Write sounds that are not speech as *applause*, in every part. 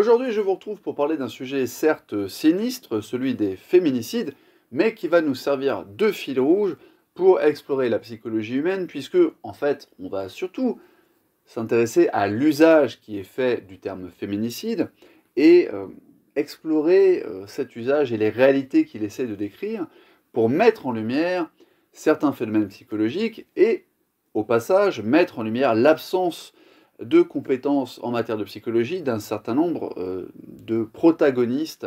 Aujourd'hui, je vous retrouve pour parler d'un sujet certes sinistre, celui des féminicides, mais qui va nous servir de fil rouge pour explorer la psychologie humaine, puisque, en fait, on va surtout s'intéresser à l'usage qui est fait du terme féminicide et euh, explorer euh, cet usage et les réalités qu'il essaie de décrire pour mettre en lumière certains phénomènes psychologiques et, au passage, mettre en lumière l'absence de compétences en matière de psychologie d'un certain nombre euh, de protagonistes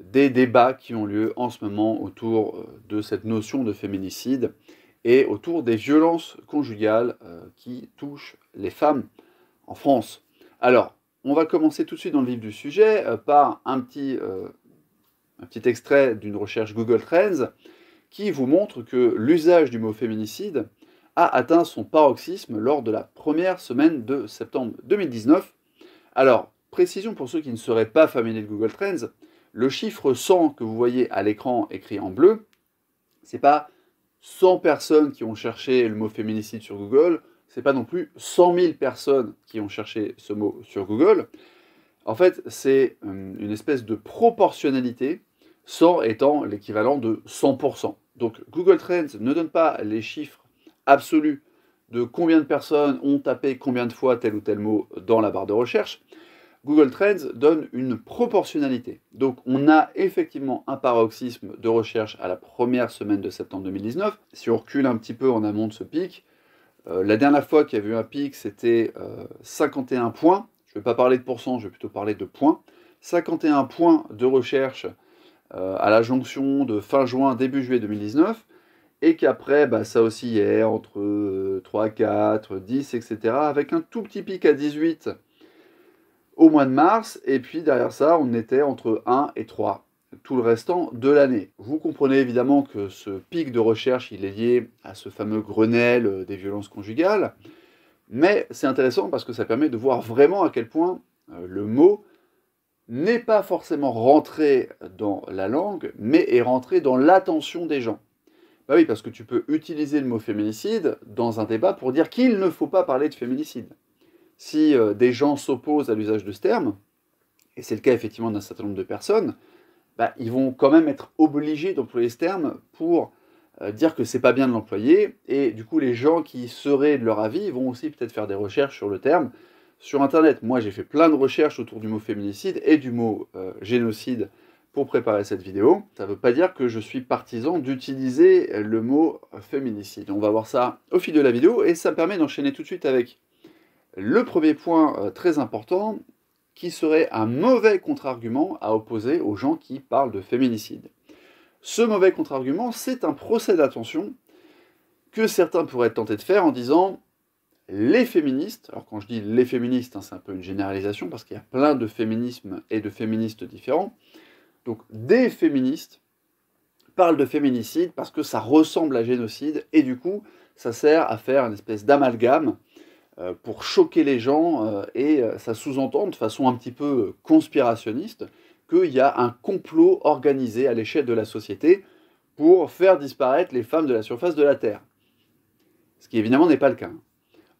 des débats qui ont lieu en ce moment autour euh, de cette notion de féminicide et autour des violences conjugales euh, qui touchent les femmes en France. Alors, on va commencer tout de suite dans le vif du sujet par un petit, un petit extrait d'une recherche Google Trends qui vous montre que l'usage du mot féminicide a atteint son paroxysme lors de la première semaine de septembre 2019. Alors, précision pour ceux qui ne seraient pas familiers de Google Trends, le chiffre 100 que vous voyez à l'écran écrit en bleu, c'est pas 100 personnes qui ont cherché le mot féminicide sur Google, c'est pas non plus 100 000 personnes qui ont cherché ce mot sur Google. En fait, c'est euh, une espèce de proportionnalité, 100 étant l'équivalent de 100%. Donc Google Trends ne donne pas les chiffres absolue de combien de personnes ont tapé combien de fois tel ou tel mot dans la barre de recherche, Google Trends donne une proportionnalité. Donc on a effectivement un paroxysme de recherche à la première semaine de septembre 2019. Si on recule un petit peu en amont de ce pic, euh, la dernière fois qu'il y a eu un pic, c'était 51 euh, points. Je ne vais pas parler de pourcent, je vais plutôt parler de points. 51 points de recherche euh, à la jonction de fin juin, début juillet 2019 et qu'après, bah, ça aussi est entre 3, 4, 10, etc. Avec un tout petit pic à 18 au mois de mars, et puis derrière ça, on était entre 1 et 3 tout le restant de l'année. Vous comprenez évidemment que ce pic de recherche, il est lié à ce fameux Grenelle euh, des violences conjugales, mais c'est intéressant parce que ça permet de voir vraiment à quel point euh, le mot n'est pas forcément rentré dans la langue, mais est rentré dans l'attention des gens. Bah oui, parce que tu peux utiliser le mot féminicide dans un débat pour dire qu'il ne faut pas parler de féminicide. Si euh, des gens s'opposent à l'usage de ce terme, et c'est le cas effectivement d'un certain nombre de personnes, bah, ils vont quand même être obligés d'employer ce terme pour euh, dire que c'est pas bien de l'employer, et du coup les gens qui seraient de leur avis vont aussi peut-être faire des recherches sur le terme sur Internet. Moi j'ai fait plein de recherches autour du mot féminicide et du mot euh, génocide pour préparer cette vidéo. Ça ne veut pas dire que je suis partisan d'utiliser le mot féminicide. On va voir ça au fil de la vidéo et ça me permet d'enchaîner tout de suite avec le premier point euh, très important qui serait un mauvais contre-argument à opposer aux gens qui parlent de féminicide. Ce mauvais contre-argument, c'est un procès d'attention que certains pourraient tenter de faire en disant les féministes, alors quand je dis les féministes, hein, c'est un peu une généralisation parce qu'il y a plein de féminismes et de féministes différents, donc des féministes parlent de féminicide parce que ça ressemble à génocide et du coup ça sert à faire une espèce d'amalgame euh, pour choquer les gens euh, et euh, ça sous-entend de façon un petit peu conspirationniste qu'il y a un complot organisé à l'échelle de la société pour faire disparaître les femmes de la surface de la Terre. Ce qui évidemment n'est pas le cas. Hein.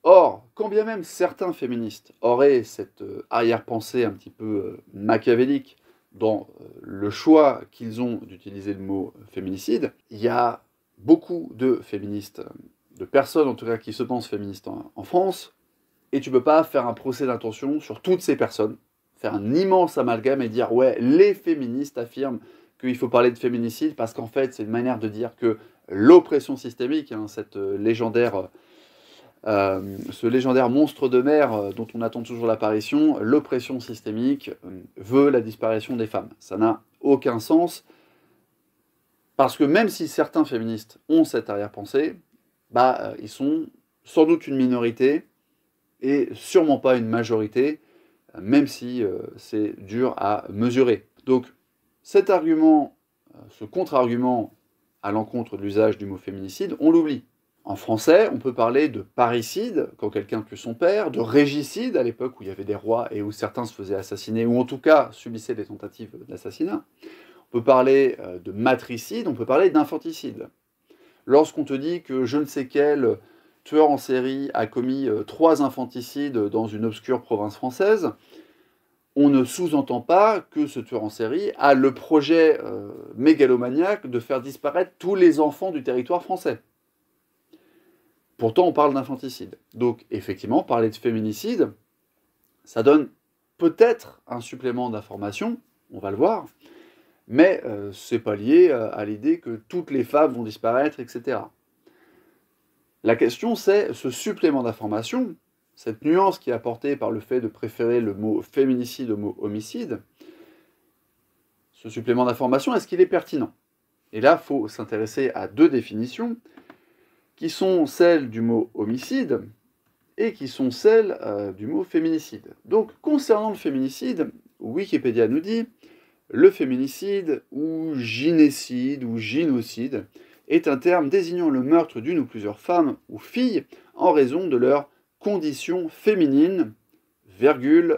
Or, quand bien même certains féministes auraient cette arrière-pensée un petit peu machiavélique dans euh, le choix qu'ils ont d'utiliser le mot féminicide, il y a beaucoup de féministes, euh, de personnes en tout cas qui se pensent féministes en, France, et tu peux pas faire un procès d'intention sur toutes ces personnes, faire un immense amalgame et dire ouais, les féministes affirment qu'il faut parler de féminicide parce qu'en fait, c'est une manière de dire que l'oppression systémique, hein, cette euh, légendaire euh, ce légendaire monstre de mer euh, dont on attend toujours l'apparition, l'oppression systémique euh, veut la disparition des femmes. Ça n'a aucun sens, parce que même si certains féministes ont cette arrière-pensée, bah, ils sont sans doute une minorité et sûrement pas une majorité, même si c'est dur à mesurer. Donc cet argument, ce contre-argument à l'encontre de l'usage du mot féminicide, on l'oublie. En français, on peut parler de parricide, quand quelqu'un tue son père, de régicide, à l'époque où il y avait des rois et où certains se faisaient assassiner, ou en tout cas subissaient des tentatives d'assassinat. On peut parler euh, de matricide, on peut parler d'infanticide. Lorsqu'on te dit que je ne sais quel tueur en série a commis euh, trois infanticides dans une obscure province française, on ne sous-entend pas que ce tueur en série a le projet euh, mégalomaniaque de faire disparaître tous les enfants du territoire français. Pourtant, on parle d'infanticide. Donc, effectivement, parler de féminicide, ça donne peut-être un supplément d'information, on va le voir, mais euh, c'est pas lié euh, à l'idée que toutes les femmes vont disparaître, etc. La question, c'est ce supplément d'information, cette nuance qui est apportée par le fait de préférer le mot féminicide au mot homicide, ce supplément d'information, est-ce qu'il est pertinent Et là, il faut s'intéresser à deux définitions qui sont celles du mot homicide et qui sont celles euh, du mot féminicide. Donc concernant le féminicide, Wikipédia nous dit le féminicide ou gynécide ou génocide est un terme désignant le meurtre d'une ou plusieurs femmes ou filles en raison de leur condition féminine,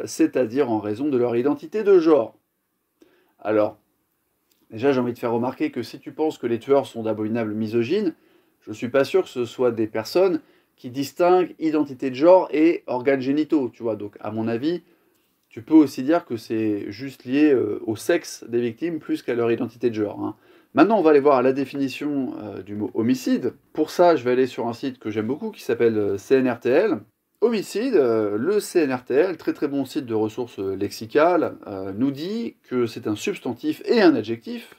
c'est-à-dire en raison de leur identité de genre. Alors, déjà j'ai envie de faire remarquer que si tu penses que les tueurs sont d'abominables misogynes, je ne suis pas sûr que ce soit des personnes qui distinguent identité de genre et organes génitaux, tu vois. Donc, à mon avis, tu peux aussi dire que c'est juste lié euh, au sexe des victimes plus qu'à leur identité de genre. Hein. Maintenant, on va aller voir la définition euh, du mot homicide. Pour ça, je vais aller sur un site que j'aime beaucoup qui s'appelle euh, CNRTL. Homicide, le CNRTL, très très bon site de ressources lexicales, nous dit que c'est un substantif et un adjectif.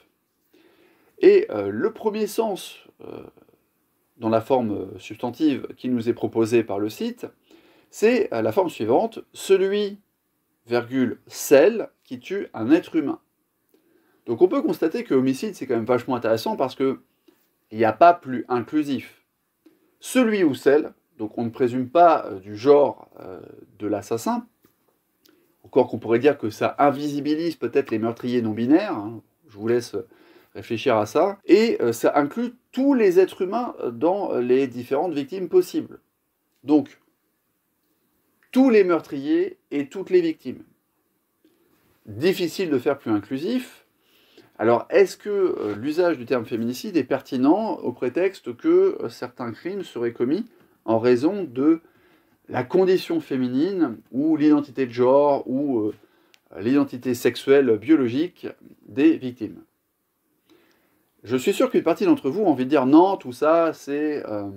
Et le premier sens dans la forme euh, substantive qui nous est proposée par le site, c'est euh, la forme suivante, celui, virgule, celle qui tue un être humain. Donc on peut constater que homicide, c'est quand même vachement intéressant parce que il n'y a pas plus inclusif. Celui ou celle, donc on ne présume pas euh, du genre de l'assassin, encore qu'on pourrait dire que ça invisibilise peut-être les meurtriers non binaires, hein. je vous laisse réfléchir à ça, et ça inclut tous les êtres humains dans les différentes victimes possibles. Donc, tous les meurtriers et toutes les victimes. Difficile de faire plus inclusif. Alors, est-ce que euh, l'usage du terme féminicide est pertinent au prétexte que euh, certains crimes seraient commis en raison de la condition féminine ou l'identité de genre ou euh, l'identité sexuelle biologique des victimes je suis sûr qu'une partie d'entre vous a envie de dire non, tout ça, c'est euh,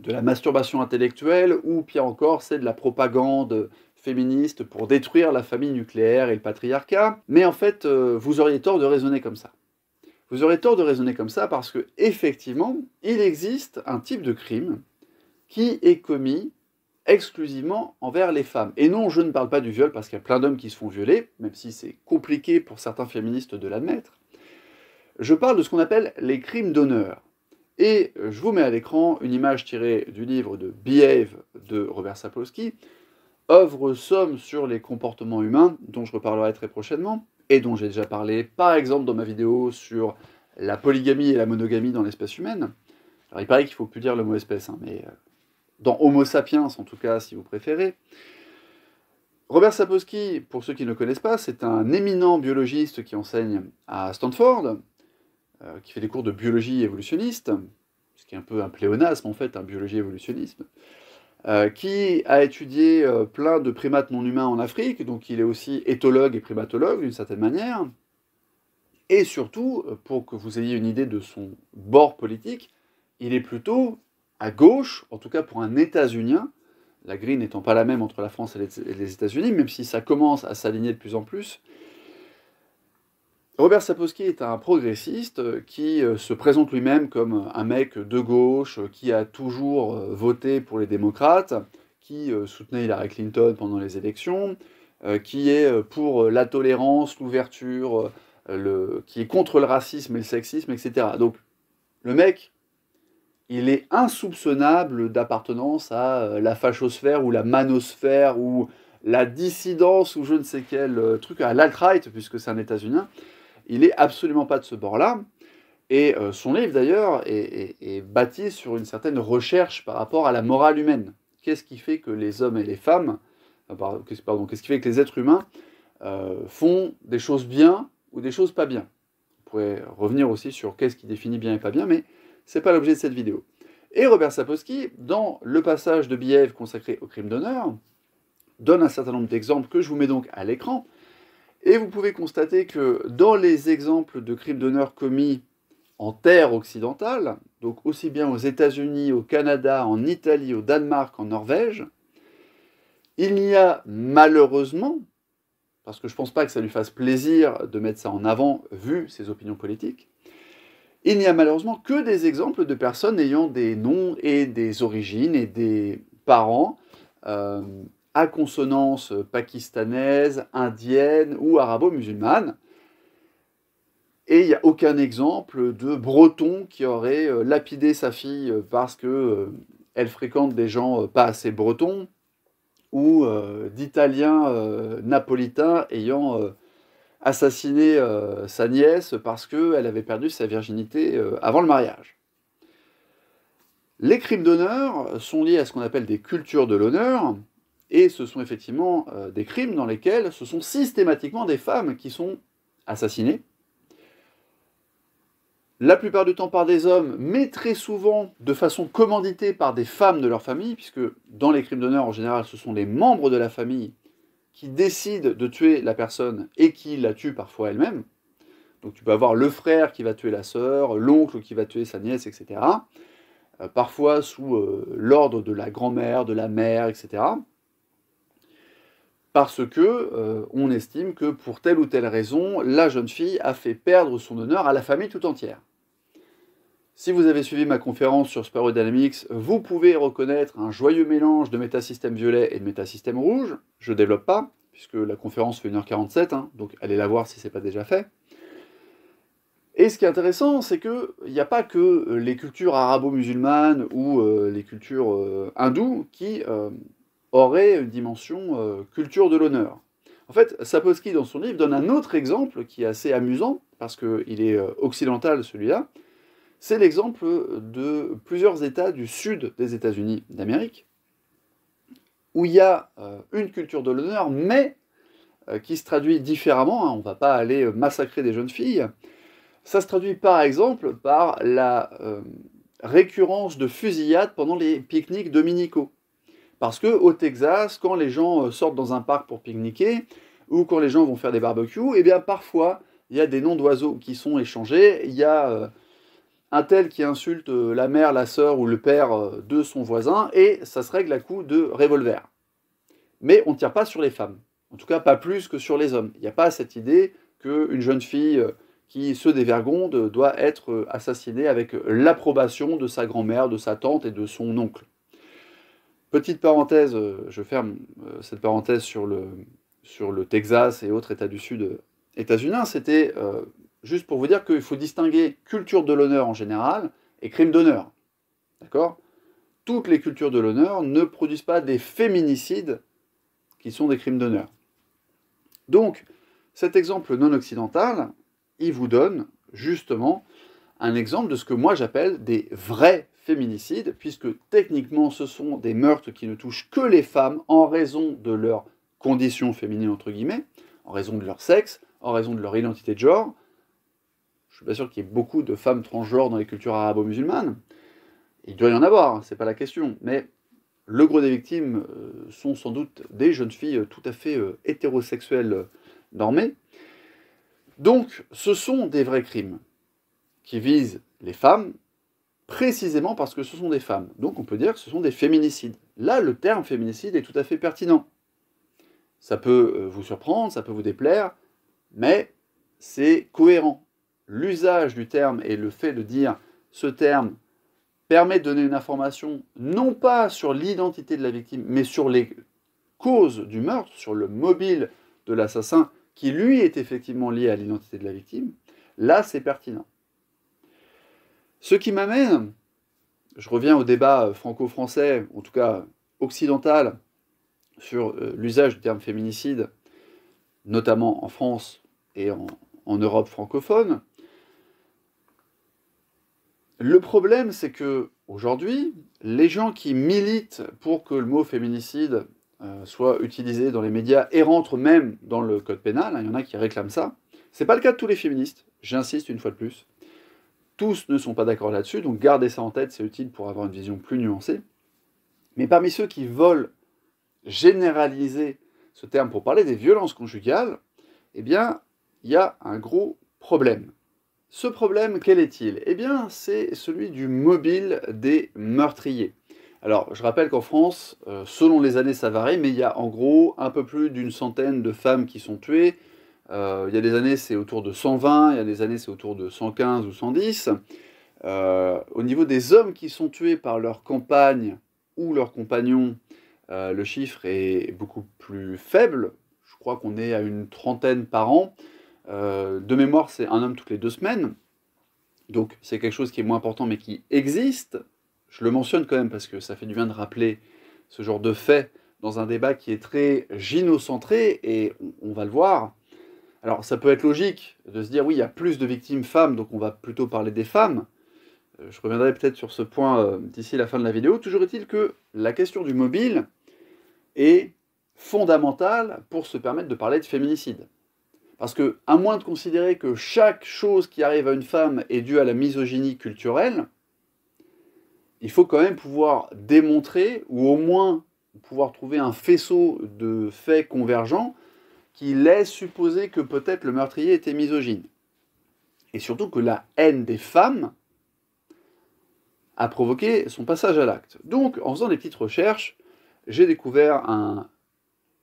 de la masturbation intellectuelle, ou pire encore, c'est de la propagande féministe pour détruire la famille nucléaire et le patriarcat. Mais en fait, euh, vous auriez tort de raisonner comme ça. Vous aurez tort de raisonner comme ça parce que effectivement, il existe un type de crime qui est commis exclusivement envers les femmes. Et non, je ne parle pas du viol parce qu'il y a plein d'hommes qui se font violer, même si c'est compliqué pour certains féministes de l'admettre je parle de ce qu'on appelle les crimes d'honneur. Et je vous mets à l'écran une image tirée du livre de Behave de Robert Sapolsky, œuvre somme sur les comportements humains, dont je reparlerai très prochainement, et dont j'ai déjà parlé par exemple dans ma vidéo sur la polygamie et la monogamie dans l'espèce humaine. Alors il paraît qu'il ne faut plus dire le mot espèce, hein, mais euh, dans Homo sapiens en tout cas, si vous préférez. Robert Sapolsky, pour ceux qui ne le connaissent pas, c'est un éminent biologiste qui enseigne à Stanford, euh, qui fait des cours de biologie évolutionniste, ce qui est un peu un pléonasme en fait, un biologie évolutionnisme, euh, qui a étudié euh, plein de primates non humains en Afrique, donc il est aussi éthologue et primatologue d'une certaine manière. Et surtout, pour que vous ayez une idée de son bord politique, il est plutôt à gauche, en tout cas pour un États-Unien, la grille n'étant pas la même entre la France et les États-Unis, même si ça commence à s'aligner de plus en plus, Robert Saposky est un progressiste euh, qui euh, se présente lui-même comme un mec de gauche, euh, qui a toujours voté pour les démocrates, qui soutenait Hillary Clinton pendant les élections, qui est pour la tolérance, l'ouverture, qui est contre le racisme et le sexisme, etc. Donc le mec, il est insoupçonnable d'appartenance à la fachosphère ou la manosphère ou la dissidence ou je ne sais quel truc, à l'alt-right, puisque c'est un États-Unien il n'est absolument pas de ce bord-là. Et euh, son livre, d'ailleurs, est, bâti sur une certaine recherche par rapport à la morale humaine. Qu'est-ce qui fait que les hommes et les femmes, euh, pardon, qu'est-ce qui fait que les êtres humains euh, font des choses bien ou des choses pas bien On pourrait revenir aussi sur qu'est-ce qui définit bien et pas bien, mais ce c'est pas l'objet de cette vidéo. Et Robert Sapolsky, dans le passage de Bièvre consacré au crime d'honneur, donne un certain nombre d'exemples que je vous mets donc à l'écran, et vous pouvez constater que dans les exemples de crimes d'honneur commis en terre occidentale, donc aussi bien aux États-Unis, au Canada, en Italie, au Danemark, en Norvège, il n'y a malheureusement, parce que je ne pense pas que ça lui fasse plaisir de mettre ça en avant vu ses opinions politiques, il n'y a malheureusement que des exemples de personnes ayant des noms et des origines et des parents euh, à consonance pakistanaise, indienne ou arabo-musulmane. Et il n'y a aucun exemple de breton qui aurait euh, lapidé sa fille parce que euh, elle fréquente des gens euh, pas assez bretons ou d'italiens napolitains ayant assassiné sa nièce parce qu'elle avait perdu sa virginité avant le mariage. Les crimes d'honneur sont liés à ce qu'on appelle des cultures de l'honneur, et ce sont effectivement euh, des crimes dans lesquels ce sont systématiquement des femmes qui sont assassinées. La plupart du temps par des hommes, mais très souvent de façon commanditée par des femmes de leur famille, puisque dans les crimes d'honneur en général, ce sont les membres de la famille qui décident de tuer la personne et qui la tuent parfois elle-même. Donc tu peux avoir le frère qui va tuer la sœur, l'oncle qui va tuer sa nièce, etc. Euh, parfois sous euh, l'ordre de la grand-mère, de la mère, etc parce que euh, on estime que pour telle ou telle raison, la jeune fille a fait perdre son honneur à la famille tout entière. Si vous avez suivi ma conférence sur Dynamics, vous pouvez reconnaître un joyeux mélange de métasystème violet et de métasystème rouge. Je ne développe pas, puisque la conférence fait 1h47, hein, donc allez la voir si ce n'est pas déjà fait. Et ce qui est intéressant, c'est qu'il n'y a pas que euh, les cultures arabo-musulmanes ou euh, les cultures hindoues qui aurait une dimension euh, culture de l'honneur. En fait, Sapolsky, dans son livre, donne un autre exemple qui est assez amusant, parce qu'il est euh, occidental celui-là. C'est l'exemple de plusieurs États du sud des États-Unis d'Amérique, où il y a euh, une culture de l'honneur, mais qui se traduit différemment. Hein. On ne va pas aller massacrer des jeunes filles. Ça se traduit par exemple par la récurrence de fusillades pendant les pique-niques dominicaux. Parce que au Texas, quand les gens euh, sortent dans un parc pour pique-niquer, ou quand les gens vont faire des barbecues, eh bien parfois, il y a des noms d'oiseaux qui sont échangés. Il y a euh, un tel qui insulte euh, la mère, la sœur ou le père de son voisin, et ça se règle à coup de revolver. Mais on ne tire pas sur les femmes. En tout cas, pas plus que sur les hommes. Il n'y a pas cette idée qu'une jeune fille qui se dévergonde doit être assassinée avec l'approbation de sa grand-mère, de sa tante et de son oncle. Petite parenthèse, euh, je ferme euh, cette parenthèse sur le, sur le Texas et autres États du Sud euh, états unis c'était juste pour vous dire qu'il faut distinguer culture de l'honneur en général et crime d'honneur. D'accord Toutes les cultures de l'honneur ne produisent pas des féminicides qui sont des crimes d'honneur. Donc, cet exemple non occidental, il vous donne justement un exemple de ce que moi j'appelle des vrais puisque techniquement ce sont des meurtres qui ne touchent que les femmes en raison de leur condition féminine, entre guillemets, en raison de leur sexe, en raison de leur identité de genre. Je suis pas sûr qu'il y ait beaucoup de femmes transgenres dans les cultures arabo-musulmanes. Il doit y en avoir, hein, c'est pas la question. Mais le gros des victimes euh, sont sans doute des jeunes filles euh, tout à fait euh, hétérosexuelles normées. Donc, ce sont des vrais crimes qui visent les femmes, précisément parce que ce sont des femmes. Donc on peut dire que ce sont des féminicides. Là, le terme féminicide est tout à fait pertinent. Ça peut euh, vous surprendre, ça peut vous déplaire, mais c'est cohérent. L'usage du terme et le fait de dire ce terme permet de donner une information non pas sur l'identité de la victime, mais sur les causes du meurtre, sur le mobile de l'assassin qui lui est effectivement lié à l'identité de la victime, là c'est pertinent. Ce qui m'amène, je reviens au débat franco-français, en tout cas occidental, sur euh, l'usage du terme féminicide, notamment en France et en, Europe francophone. Le problème, c'est que aujourd'hui, les gens qui militent pour que le mot féminicide euh, soit utilisé dans les médias et rentre même dans le code pénal, hein, il y en a qui réclament ça. C'est pas le cas de tous les féministes, j'insiste une fois de plus. Tous ne sont pas d'accord là-dessus, donc gardez ça en tête, c'est utile pour avoir une vision plus nuancée. Mais parmi ceux qui veulent généraliser ce terme pour parler des violences conjugales, eh bien, il y a un gros problème. Ce problème, quel est-il Eh bien, c'est celui du mobile des meurtriers. Alors, je rappelle qu'en France, euh, selon les années, ça varie, mais il y a en gros un peu plus d'une centaine de femmes qui sont tuées, euh, il y a des années, c'est autour de 120, il y a des années, c'est autour de 115 ou 110. Euh, au niveau des hommes qui sont tués par leur campagne ou leurs compagnons, euh, le chiffre est beaucoup plus faible. Je crois qu'on est à une trentaine par an. de mémoire, c'est un homme toutes les deux semaines. Donc c'est quelque chose qui est moins important mais qui existe. Je le mentionne quand même parce que ça fait du bien de rappeler ce genre de fait dans un débat qui est très gynocentré et on va le voir, alors ça peut être logique de se dire oui, il y a plus de victimes femmes, donc on va plutôt parler des femmes. Euh, je reviendrai peut-être sur ce point euh, d'ici la fin de la vidéo. Toujours est-il que la question du mobile est fondamentale pour se permettre de parler de féminicide. Parce que, à moins de considérer que chaque chose qui arrive à une femme est due à la misogynie culturelle, il faut quand même pouvoir démontrer, ou au moins pouvoir trouver un faisceau de faits convergents qui laisse supposer que peut-être le meurtrier était misogyne. Et surtout que la haine des femmes a provoqué son passage à l'acte. Donc, en faisant des petites recherches, j'ai découvert un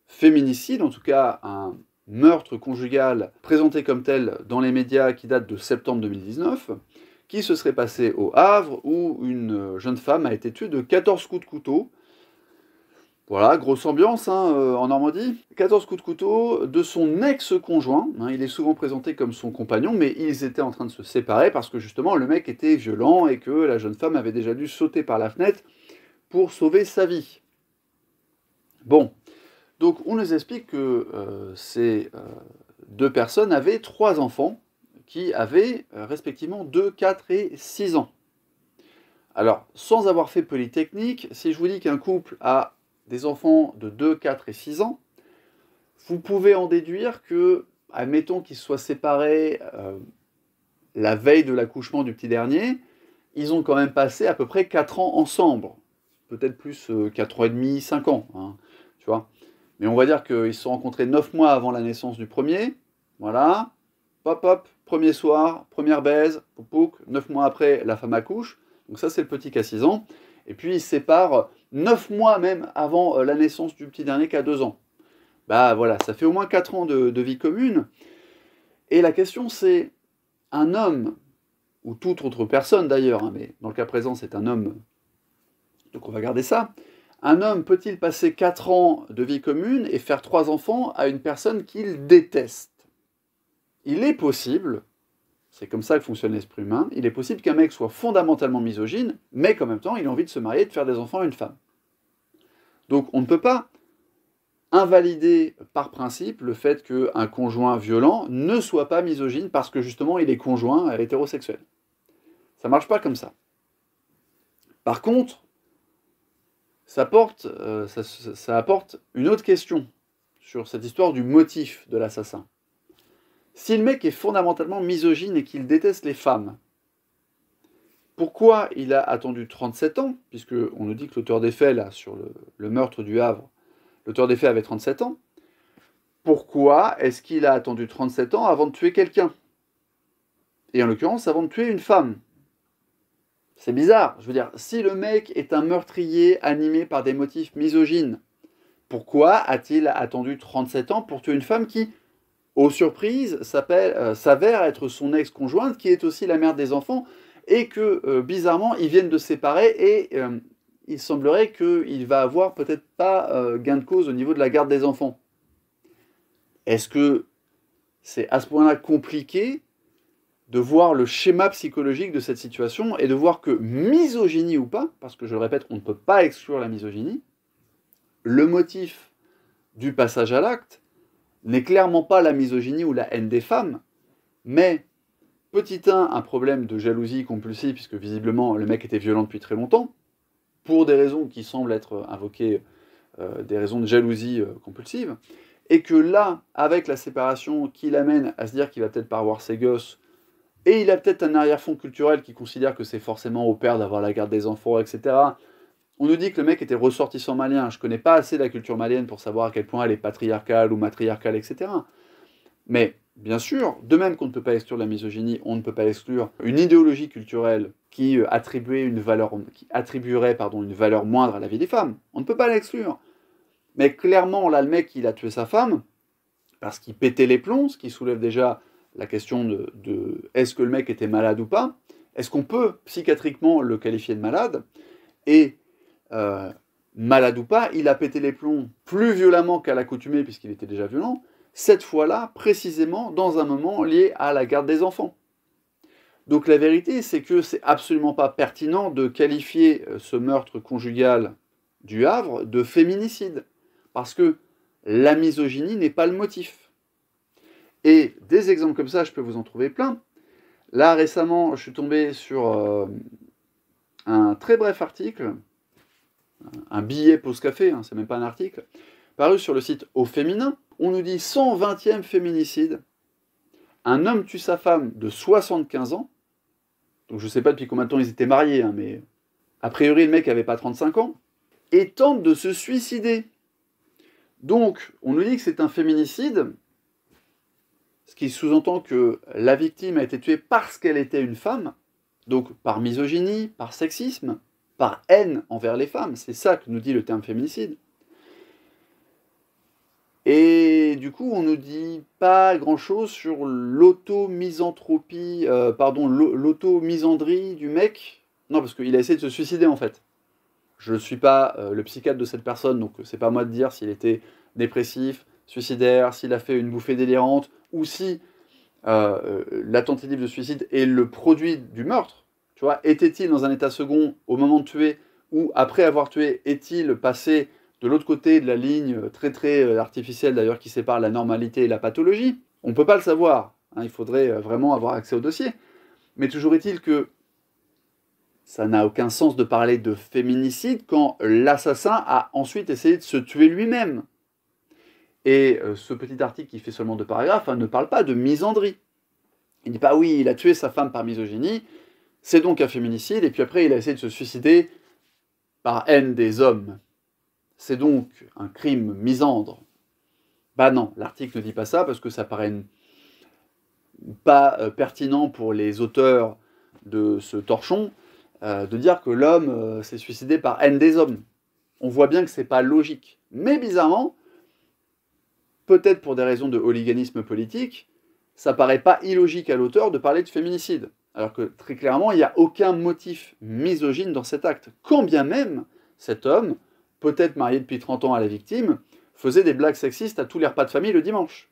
féminicide, en tout cas un meurtre conjugal présenté comme tel dans les médias qui date de septembre 2019, qui se serait passé au Havre, où une jeune femme a été tuée de 14 coups de couteau voilà, grosse ambiance hein, euh, en Normandie. 14 coups de couteau de son ex-conjoint. Hein, il est souvent présenté comme son compagnon, mais ils étaient en train de se séparer parce que justement le mec était violent et que la jeune femme avait déjà dû sauter par la fenêtre pour sauver sa vie. Bon, donc on nous explique que euh, ces euh, deux personnes avaient trois enfants qui avaient respectivement 2, 4 et 6 ans. Alors, sans avoir fait Polytechnique, si je vous dis qu'un couple a des enfants de 2, 4 et 6 ans, vous pouvez en déduire que, admettons qu'ils soient séparés euh, la veille de l'accouchement du petit dernier, ils ont quand même passé à peu près 4 ans ensemble. Peut-être plus 4 euh, ans et demi, 5 ans, hein, tu vois. Mais on va dire qu'ils se sont rencontrés 9 mois avant la naissance du premier. Voilà. pop pop premier soir, première baise, pouc, 9 mois après, la femme accouche. Donc ça, c'est le petit qui a 6 ans. Et puis, ils séparent Neuf mois même avant euh, la naissance du petit dernier qui a 2 ans. Bah voilà, ça fait au moins quatre ans de, vie commune. Et la question c'est, un homme, ou toute autre personne d'ailleurs, hein, mais dans le cas présent c'est un homme, donc on va garder ça, un homme peut-il passer 4 ans de vie commune et faire trois enfants à une personne qu'il déteste Il est possible, c'est comme ça que fonctionne l'esprit humain. Il est possible qu'un mec soit fondamentalement misogyne, mais qu'en même temps, il a envie de se marier et de faire des enfants à une femme. Donc on ne peut pas invalider par principe le fait qu'un conjoint violent ne soit pas misogyne parce que justement il est conjoint à l'hétérosexuel. Ça marche pas comme ça. Par contre, euh, ça, ça apporte une autre question sur cette histoire du motif de l'assassin. Si le mec est fondamentalement misogyne et qu'il déteste les femmes, pourquoi il a attendu 37 ans Puisque on nous dit que l'auteur des faits, là, sur le, meurtre du Havre, l'auteur des faits avait 37 ans. Pourquoi est-ce qu'il a attendu 37 ans avant de tuer quelqu'un Et en l'occurrence, avant de tuer une femme. C'est bizarre. Je veux dire, si le mec est un meurtrier animé par des motifs misogynes, pourquoi a-t-il attendu 37 ans pour tuer une femme qui, aux surprises, euh, s'avère être son ex-conjointe, qui est aussi la mère des enfants et que euh, bizarrement, ils viennent de se séparer et euh, il semblerait qu'il va avoir peut-être pas euh, gain de cause au niveau de la garde des enfants. Est-ce que c'est à ce point-là compliqué de voir le schéma psychologique de cette situation et de voir que misogynie ou pas, parce que je le répète, on ne peut pas exclure la misogynie, le motif du passage à l'acte n'est clairement pas la misogynie ou la haine des femmes, mais Petit 1, un problème de jalousie compulsive, puisque visiblement le mec était violent depuis très longtemps, pour des raisons qui semblent être euh, invoquées, euh, des raisons de jalousie euh, compulsive, et que là, avec la séparation qui l'amène à se dire qu'il va peut-être pas avoir ses gosses, et il a peut-être un arrière-fond culturel qui considère que c'est forcément au père d'avoir la garde des enfants, etc. On nous dit que le mec était ressortissant malien. Je connais pas assez la culture malienne pour savoir à quel point elle est patriarcale ou matriarcale, etc. Mais Bien sûr, de même qu'on ne peut pas exclure la misogynie, on ne peut pas exclure une idéologie culturelle qui, euh, valeur, qui attribuerait pardon, une valeur moindre à la vie des femmes. On ne peut pas l'exclure. Mais clairement, là, le mec, il a tué sa femme parce qu'il pétait les plombs, ce qui soulève déjà la question de, est-ce que le mec était malade ou pas Est-ce qu'on peut psychiatriquement le qualifier de malade Et euh, malade ou pas, il a pété les plombs plus violemment qu'à l'accoutumée puisqu'il était déjà violent cette fois-là précisément dans un moment lié à la garde des enfants. Donc la vérité, c'est que c'est absolument pas pertinent de qualifier euh, ce meurtre conjugal du Havre de féminicide, parce que la misogynie n'est pas le motif. Et des exemples comme ça, je peux vous en trouver plein. Là, récemment, je suis tombé sur euh, un très bref article, un billet pause café, hein, c'est même pas un article, paru sur le site Au Féminin, on nous dit 120e féminicide. Un homme tue sa femme de 75 ans. Donc je ne sais pas depuis combien de temps ils étaient mariés, hein, mais a priori le mec n'avait pas 35 ans. Et tente de se suicider. Donc on nous dit que c'est un féminicide, ce qui sous-entend que la victime a été tuée parce qu'elle était une femme, donc par misogynie, par sexisme, par haine envers les femmes. C'est ça que nous dit le terme féminicide. Et du coup, on ne dit pas grand-chose sur l'auto-misanthropie, euh, pardon, l'auto-misandrie du mec. Non, parce qu'il a essayé de se suicider en fait. Je ne suis pas euh, le psychiatre de cette personne, donc euh, c'est pas moi de dire s'il était dépressif, suicidaire, s'il a fait une bouffée délirante, ou si euh, la tentative de suicide est le produit du meurtre. Tu vois, était-il dans un état second au moment de tuer, ou après avoir tué, est-il passé de l'autre côté de la ligne euh, très très euh, artificielle d'ailleurs qui sépare la normalité et la pathologie. On ne peut pas le savoir, hein. il faudrait euh, vraiment avoir accès au dossier. Mais toujours est-il que ça n'a aucun sens de parler de féminicide quand l'assassin a ensuite essayé de se tuer lui-même. Et ce petit article qui fait seulement deux paragraphes hein, ne parle pas de misandrie. Il dit pas oui, il a tué sa femme par misogynie, c'est donc un féminicide, et puis après il a essayé de se suicider par haine des hommes c'est donc un crime misandre. Bah non, l'article ne dit pas ça parce que ça paraît pas euh, pertinent pour les auteurs de ce torchon euh, de dire que l'homme euh, s'est suicidé par haine des hommes. On voit bien que c'est pas logique. Mais bizarrement, peut-être pour des raisons de hooliganisme politique, ça paraît pas illogique à l'auteur de parler de féminicide. Alors que très clairement, il n'y a aucun motif misogyne dans cet acte. Quand bien même cet homme peut-être marié depuis 30 ans à la victime, faisait des blagues sexistes à tous les repas de famille le dimanche.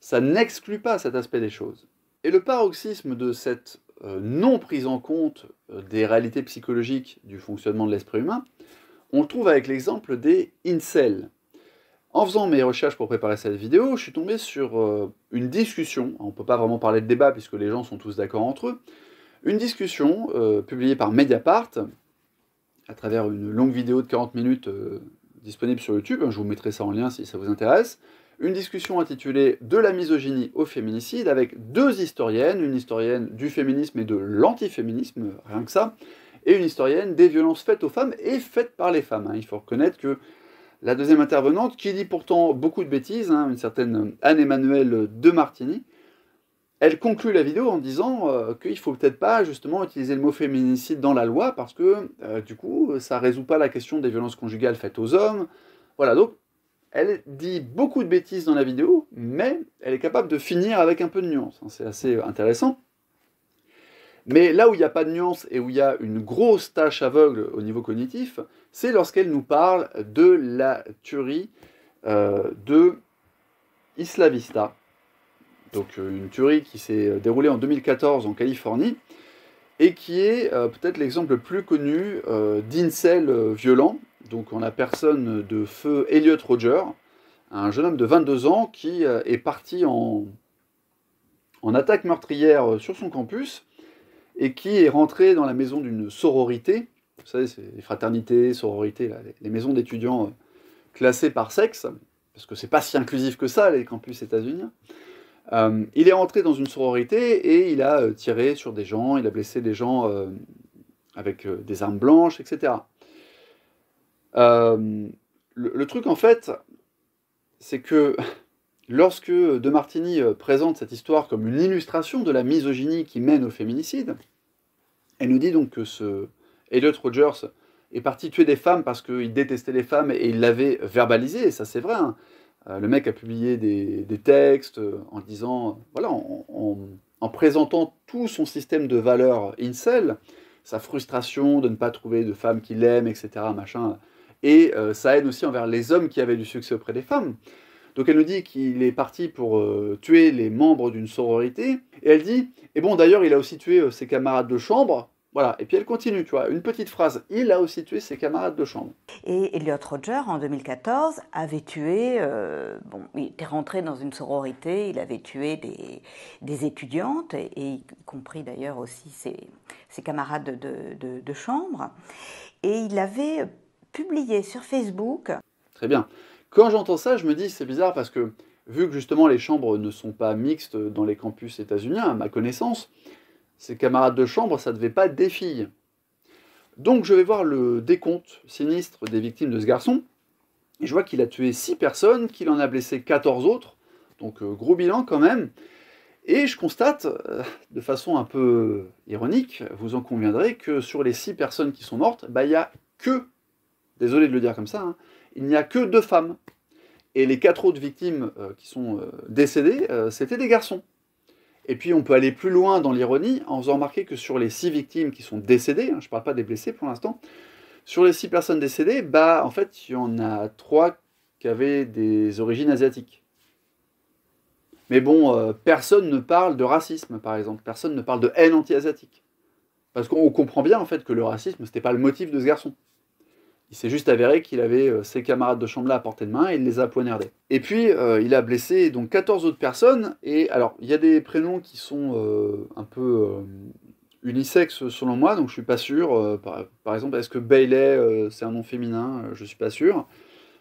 Ça n'exclut pas cet aspect des choses. Et le paroxysme de cette euh, non prise en compte euh, des réalités psychologiques du fonctionnement de l'esprit humain, on le trouve avec l'exemple des incels. En faisant mes recherches pour préparer cette vidéo, je suis tombé sur euh, une discussion, on ne peut pas vraiment parler de débat puisque les gens sont tous d'accord entre eux, une discussion publiée par Mediapart à travers une longue vidéo de 40 minutes euh, disponible sur YouTube. Je vous mettrai ça en lien si ça vous intéresse. Une discussion intitulée De la misogynie au féminicide avec deux historiennes, une historienne du féminisme et de l'antiféminisme, rien que ça, et une historienne des violences faites aux femmes et faites par les femmes. Hein. Il faut reconnaître que la deuxième intervenante, qui dit pourtant beaucoup de bêtises, hein, une certaine Anne-Emmanuelle de Martini, elle conclut la vidéo en disant qu'il euh, qu'il faut peut-être pas justement utiliser le mot féminicide dans la loi parce que euh, du coup ça résout pas la question des violences conjugales faites aux hommes. Voilà donc elle dit beaucoup de bêtises dans la vidéo, mais elle est capable de finir avec un peu de nuance. Hein, c'est assez intéressant. Mais là où il n'y a pas de nuance et où il y a une grosse tâche aveugle au niveau cognitif, c'est lorsqu'elle nous parle de la tuerie euh, de Islavista donc euh, une tuerie qui s'est euh, déroulée en 2014 en Californie et qui est euh, peut-être l'exemple le plus connu d'incel violent, donc en la personne de feu Elliot Roger, un jeune homme de 22 ans qui est parti en, attaque meurtrière sur son campus et qui est rentré dans la maison d'une sororité. Vous savez, c'est les fraternités, sororités, les maisons d'étudiants classées par sexe, parce que c'est pas si inclusif que ça, les campus états unis euh, il est entré dans une sororité et il a euh, tiré sur des gens, il a blessé des gens euh, avec des armes blanches, etc. Le, truc, en fait, c'est que *laughs* lorsque De Martini présente cette histoire comme une illustration de la misogynie qui mène au féminicide, elle nous dit donc que ce Elliot Rogers est parti tuer des femmes parce qu'il détestait les femmes et il l'avait verbalisé, et ça c'est vrai. Hein. Euh, le mec a publié des, textes euh, en disant, voilà, en, présentant tout son système de valeurs incel, sa frustration de ne pas trouver de femme qu'il aime, etc. Machin, et euh, ça sa haine aussi envers les hommes qui avaient du succès auprès des femmes. Donc elle nous dit qu'il est parti pour tuer les membres d'une sororité, et elle dit, et bon d'ailleurs il a aussi tué ses camarades de chambre, voilà, et puis elle continue, tu vois, une petite phrase. Il a aussi tué ses camarades de chambre. Et Elliot Roger, en 2014, avait tué, euh, bon, il était rentré dans une sororité, il avait tué des, étudiantes, et, y compris d'ailleurs aussi ses, camarades de, de chambre. Et il avait publié sur Facebook. Très bien. Quand j'entends ça, je me dis, c'est bizarre parce que, vu que justement les chambres ne sont pas mixtes dans les campus états-uniens, à ma connaissance, ses camarades de chambre, ça ne devait pas être des filles. Donc je vais voir le décompte sinistre des victimes de ce garçon, et je vois qu'il a tué 6 personnes, qu'il en a blessé 14 autres, donc euh, gros bilan quand même. Et je constate, euh, de façon un peu ironique, vous en conviendrez, que sur les 6 personnes qui sont mortes, bah, il n'y a que, désolé de le dire comme ça, hein, il n'y a que deux femmes. Et les quatre autres victimes euh, qui sont décédées, c'était des garçons. Et puis on peut aller plus loin dans l'ironie en faisant remarquer que sur les six victimes qui sont décédées, hein, je ne parle pas des blessés pour l'instant, sur les six personnes décédées, bah en fait il y en a trois qui avaient des origines asiatiques. Mais bon, euh, personne ne parle de racisme par exemple, personne ne parle de haine anti-asiatique. Parce qu'on comprend bien en fait que le racisme, ce n'était pas le motif de ce garçon. Il s'est juste avéré qu'il avait euh, ses camarades de chambre là à portée de main et il les a poignardés. Et puis, euh, il a blessé donc 14 autres personnes. Et alors, il y a des prénoms qui sont euh, un peu unisexes selon moi, donc je suis pas sûr. Par, exemple, est-ce que Bailey, c'est un nom féminin Je suis pas sûr.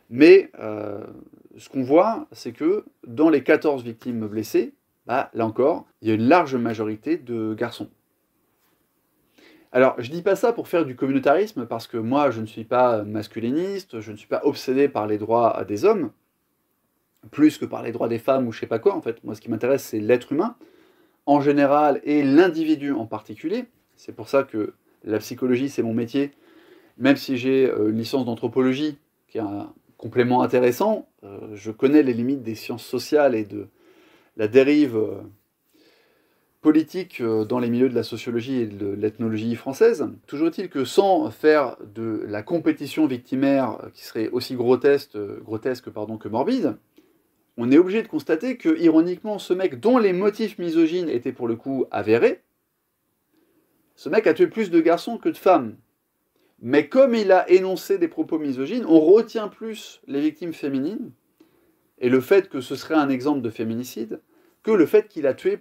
Mais ce qu'on voit, c'est que dans les 14 victimes blessées, bah, là encore, il y a une large majorité de garçons. Alors, je dis pas ça pour faire du communautarisme, parce que moi, je ne suis pas masculiniste, je ne suis pas obsédé par les droits des hommes, plus que par les droits des femmes ou je sais pas quoi, en fait. Moi, ce qui m'intéresse, c'est l'être humain, en général, et l'individu en particulier. C'est pour ça que la psychologie, c'est mon métier. Même si j'ai euh, une licence d'anthropologie, qui est un complément intéressant, euh, je connais les limites des sciences sociales et de la dérive euh, politique euh, dans les milieux de la sociologie et de l'ethnologie française. Toujours est-il que sans faire de la compétition victimaire euh, qui serait aussi grotesque, euh, grotesque pardon, que morbide, on est obligé de constater que, ironiquement, ce mec dont les motifs misogynes étaient pour le coup avérés, ce mec a tué plus de garçons que de femmes. Mais comme il a énoncé des propos misogynes, on retient plus les victimes féminines et le fait que ce serait un exemple de féminicide que le fait qu'il a tué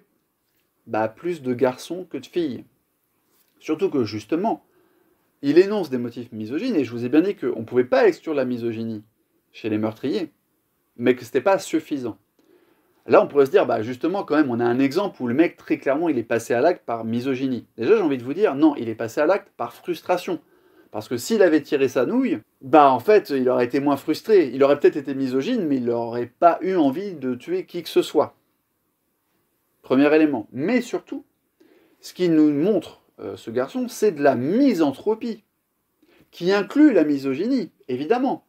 bah, plus de garçons que de filles. Surtout que justement, il énonce des motifs misogynes, et je vous ai bien dit qu'on ne pouvait pas exclure la misogynie chez les meurtriers, mais que ce n'était pas suffisant. Là, on pourrait se dire, bah justement, quand même, on a un exemple où le mec, très clairement, il est passé à l'acte par misogynie. Déjà, j'ai envie de vous dire, non, il est passé à l'acte par frustration. Parce que s'il avait tiré sa nouille, bah en fait, il aurait été moins frustré. Il aurait peut-être été misogyne, mais il n'aurait pas eu envie de tuer qui que ce soit. Premier élément. Mais surtout, ce qu'il nous montre euh, ce garçon, c'est de la misanthropie, qui inclut la misogynie, évidemment.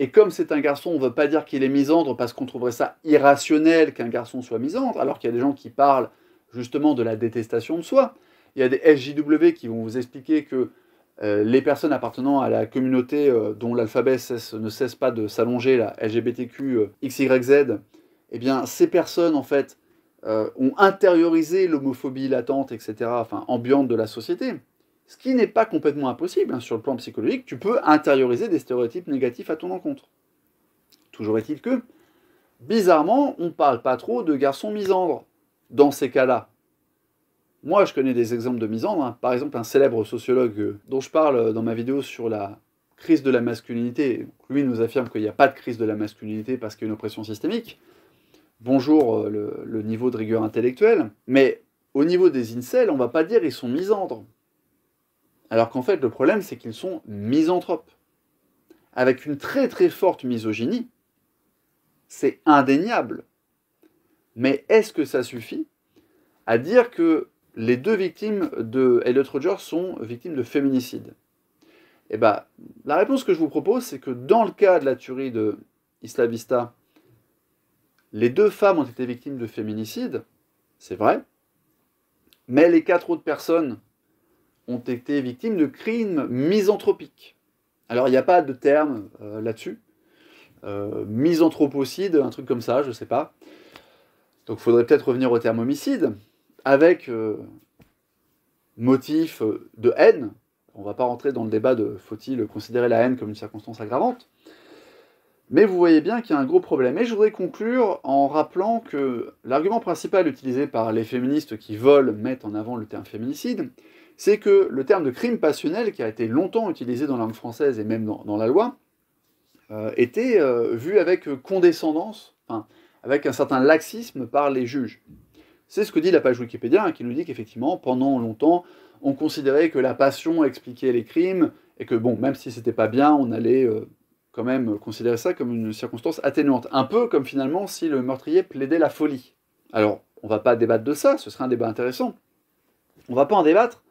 Et comme c'est un garçon, on ne veut pas dire qu'il est misandre parce qu'on trouverait ça irrationnel qu'un garçon soit misandre, alors qu'il y a des gens qui parlent justement de la détestation de soi. Il y a des SJW qui vont vous expliquer que euh, les personnes appartenant à la communauté euh, dont l'alphabet ne cesse pas de s'allonger, la LGBTQ, XYZ, eh bien, ces personnes, en fait, euh, ont intériorisé l'homophobie latente, etc., enfin, ambiante de la société. Ce qui n'est pas complètement impossible hein, sur le plan psychologique, tu peux intérioriser des stéréotypes négatifs à ton encontre. Toujours est-il que, bizarrement, on ne parle pas trop de garçons misandres dans ces cas-là. Moi, je connais des exemples de misandres. Hein. Par exemple, un célèbre sociologue euh, dont je parle euh, dans ma vidéo sur la crise de la masculinité, lui nous affirme qu'il n'y a pas de crise de la masculinité parce qu'il y a une oppression systémique bonjour euh, le, niveau de rigueur intellectuelle, mais au niveau des incels, on va pas dire ils sont misandres. Alors qu'en fait, le problème, c'est qu'ils sont misanthropes. Avec une très très forte misogynie, c'est indéniable. Mais est-ce que ça suffit à dire que les deux victimes de Elliot Rodgers sont victimes de féminicide Eh bien, la réponse que je vous propose, c'est que dans le cas de la tuerie de Isla les deux femmes ont été victimes de féminicide, c'est vrai, mais les quatre autres personnes ont été victimes de crimes misanthropiques. Alors il n'y a pas de terme euh, là-dessus. Euh, misanthropocide, un truc comme ça, je ne sais pas. Donc il faudrait peut-être revenir au terme homicide, avec euh, motif de haine. On ne va pas rentrer dans le débat de faut-il considérer la haine comme une circonstance aggravante. Mais vous voyez bien qu'il y a un gros problème. Et je voudrais conclure en rappelant que l'argument principal utilisé par les féministes qui veulent mettre en avant le terme féminicide, c'est que le terme de crime passionnel, qui a été longtemps utilisé dans l'arme française et même dans, la loi, euh, était euh, vu avec condescendance, enfin, avec un certain laxisme par les juges. C'est ce que dit la page Wikipédia, hein, qui nous dit qu'effectivement, pendant longtemps, on considérait que la passion expliquait les crimes, et que bon, même si c'était pas bien, on allait euh, quand même considérer ça comme une circonstance atténuante. Un peu comme finalement si le meurtrier plaidait la folie. Alors, on va pas débattre de ça, ce serait un débat intéressant. On va pas en débattre,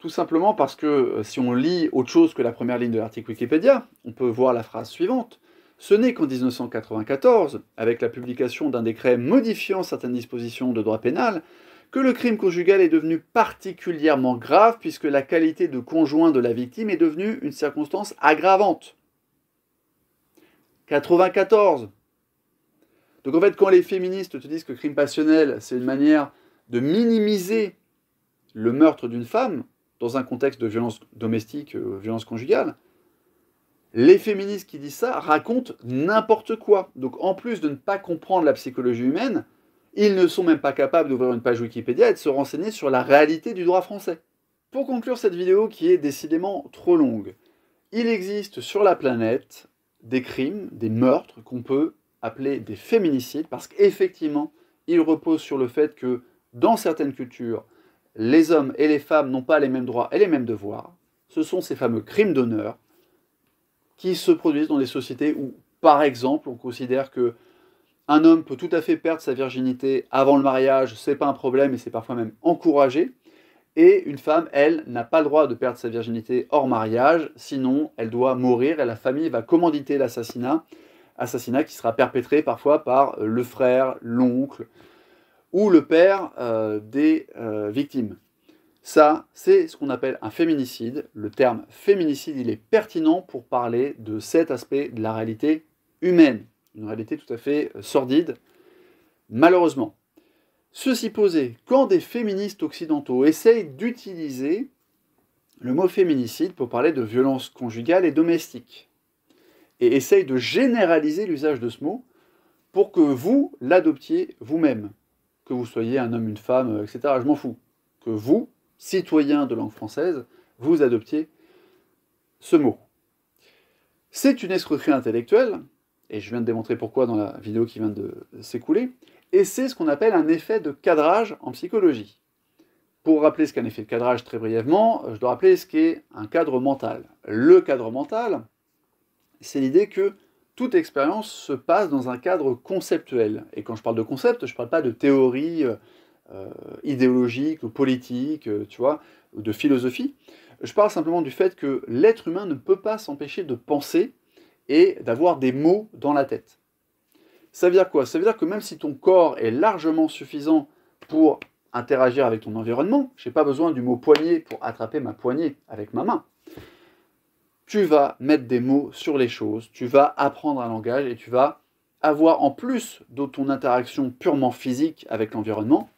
tout simplement parce que euh, si on lit autre chose que la première ligne de l'article Wikipédia, on peut voir la phrase suivante. Ce n'est qu'en 1994, avec la publication d'un décret modifiant certaines dispositions de droit pénal, que le crime conjugal est devenu particulièrement grave puisque la qualité de conjoint de la victime est devenue une circonstance aggravante. 94. Donc en fait, quand les féministes te disent que crime passionnel, c'est une manière de minimiser le meurtre d'une femme dans un contexte de violence domestique, euh, violence conjugale, les féministes qui disent ça racontent n'importe quoi. Donc en plus de ne pas comprendre la psychologie humaine, ils ne sont même pas capables d'ouvrir une page Wikipédia et de se renseigner sur la réalité du droit français. Pour conclure cette vidéo qui est décidément trop longue, il existe sur la planète des crimes, des meurtres qu'on peut appeler des féminicides, parce qu'effectivement, ils reposent sur le fait que dans certaines cultures, les hommes et les femmes n'ont pas les mêmes droits et les mêmes devoirs. Ce sont ces fameux crimes d'honneur qui se produisent dans des sociétés où, par exemple, on considère que un homme peut tout à fait perdre sa virginité avant le mariage, c'est pas un problème et c'est parfois même encouragé, et une femme, elle, n'a pas le droit de perdre sa virginité hors mariage, sinon elle doit mourir et la famille va commanditer l'assassinat, assassinat qui sera perpétré parfois par euh, le frère, l'oncle ou le père euh, des euh, victimes. Ça, c'est ce qu'on appelle un féminicide. Le terme féminicide, il est pertinent pour parler de cet aspect de la réalité humaine, une réalité tout à fait sordide, malheureusement. Ceci posé, quand des féministes occidentaux essayent d'utiliser le mot féminicide pour parler de violence conjugale et domestique, et essayent de généraliser l'usage de ce mot pour que vous l'adoptiez vous-même, que vous soyez un homme, une femme, etc., je m'en fous, que vous, citoyens de langue française, vous adoptiez ce mot. C'est une escroquerie intellectuelle et je viens de démontrer pourquoi dans la vidéo qui vient de s'écouler. Et c'est ce qu'on appelle un effet de cadrage en psychologie. Pour rappeler ce qu'est un effet de cadrage très brièvement, euh, je dois rappeler ce qu'est un cadre mental. Le cadre mental, c'est l'idée que toute expérience se passe dans un cadre conceptuel. Et quand je parle de concept, je ne parle pas de théorie euh, euh, idéologique ou politique, tu vois, ou de philosophie. Je parle simplement du fait que l'être humain ne peut pas s'empêcher de penser et d'avoir des mots dans la tête. Ça veut dire quoi Ça veut dire que même si ton corps est largement suffisant pour interagir avec ton environnement, je n'ai pas besoin du mot poignet pour attraper ma poignée avec ma main. Tu vas mettre des mots sur les choses, tu vas apprendre un langage et tu vas avoir en plus de ton interaction purement physique avec l'environnement,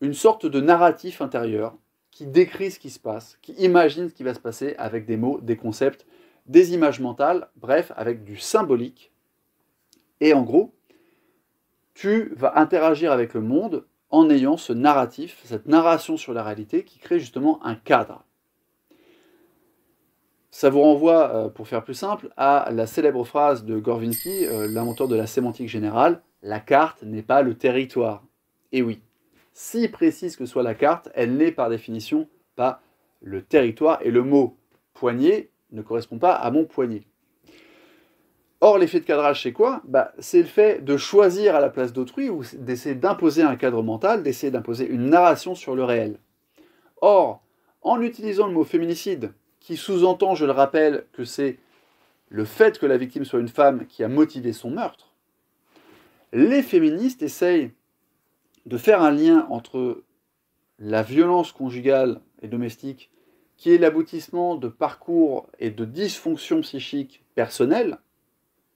une sorte de narratif intérieur qui décrit ce qui se passe, qui imagine ce qui va se passer avec des mots, des concepts, des images mentales, bref, avec du symbolique. Et en gros, tu vas interagir avec le monde en ayant ce narratif, cette narration sur la réalité qui crée justement un cadre. Ça vous renvoie, euh, pour faire plus simple, à la célèbre phrase de Gorvinsky, euh, l'inventeur de la sémantique générale, La carte n'est pas le territoire. Et oui, si précise que soit la carte, elle n'est par définition pas le territoire et le mot poignée ne correspond pas à mon poignet. Or, l'effet de cadrage, c'est quoi bah, C'est le fait de choisir à la place d'autrui ou d'essayer d'imposer un cadre mental, d'essayer d'imposer une narration sur le réel. Or, en utilisant le mot féminicide, qui sous-entend, je le rappelle, que c'est le fait que la victime soit une femme qui a motivé son meurtre, les féministes essayent de faire un lien entre la violence conjugale et domestique qui est l'aboutissement de parcours et de dysfonctions psychiques personnelles,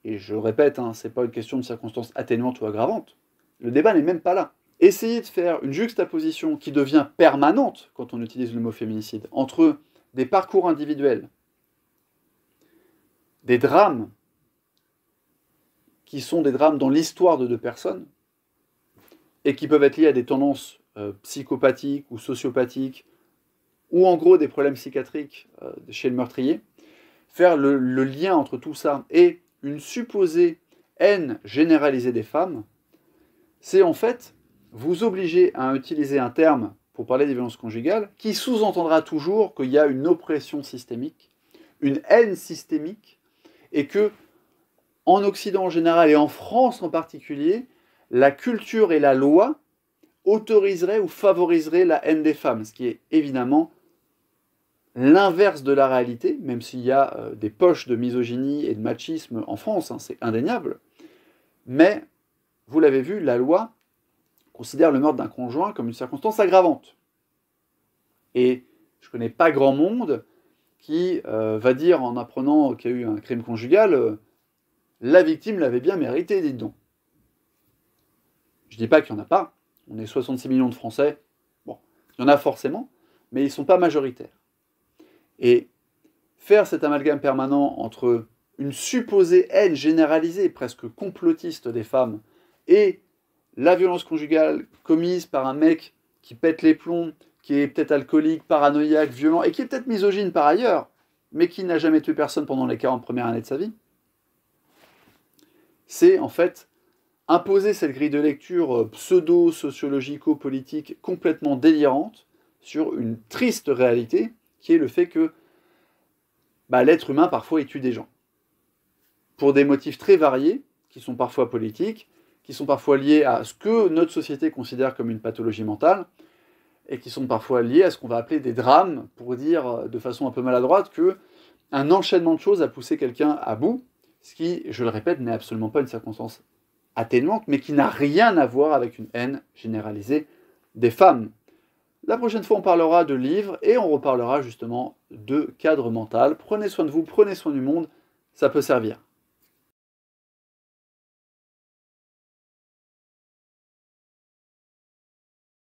et je répète, hein, ce n'est pas une question de circonstances atténuantes ou aggravantes, le débat n'est même pas là. Essayez de faire une juxtaposition qui devient permanente quand on utilise le mot féminicide entre des parcours individuels, des drames qui sont des drames dans l'histoire de deux personnes et qui peuvent être liés à des tendances euh, psychopathiques ou sociopathiques ou en gros des problèmes psychiatriques euh, chez le meurtrier, faire le, lien entre tout ça et une supposée haine généralisée des femmes, c'est en fait vous obliger à utiliser un terme pour parler des violences conjugales qui sous-entendra toujours qu'il y a une oppression systémique, une haine systémique, et que en Occident en général et en France en particulier, la culture et la loi autoriseraient ou favoriseraient la haine des femmes, ce qui est évidemment l'inverse de la réalité, même s'il y a euh, des poches de misogynie et de machisme en France, hein, c'est indéniable. Mais, vous l'avez vu, la loi considère le meurtre d'un conjoint comme une circonstance aggravante. Et je ne connais pas grand monde qui euh, va dire en apprenant qu'il y a eu un crime conjugal, euh, la victime l'avait bien mérité, dites donc. Je ne dis pas qu'il n'y en a pas. On est 66 millions de Français. Bon, il y en a forcément, mais ils ne sont pas majoritaires. Et faire cet amalgame permanent entre une supposée haine généralisée, presque complotiste des femmes, et la violence conjugale commise par un mec qui pète les plombs, qui est peut-être alcoolique, paranoïaque, violent, et qui est peut-être misogyne par ailleurs, mais qui n'a jamais tué personne pendant les 40 premières années de sa vie, c'est en fait imposer cette grille de lecture euh, pseudo-sociologico-politique complètement délirante sur une triste réalité qui est le fait que bah, l'être humain parfois il tue des gens. Pour des motifs très variés, qui sont parfois politiques, qui sont parfois liés à ce que notre société considère comme une pathologie mentale, et qui sont parfois liés à ce qu'on va appeler des drames, pour dire euh, de façon un peu maladroite que un enchaînement de choses a poussé quelqu'un à bout, ce qui, je le répète, n'est absolument pas une circonstance atténuante, mais qui n'a rien à voir avec une haine généralisée des femmes. La prochaine fois, on parlera de livres et on reparlera justement de cadre mental. Prenez soin de vous, prenez soin du monde, ça peut servir.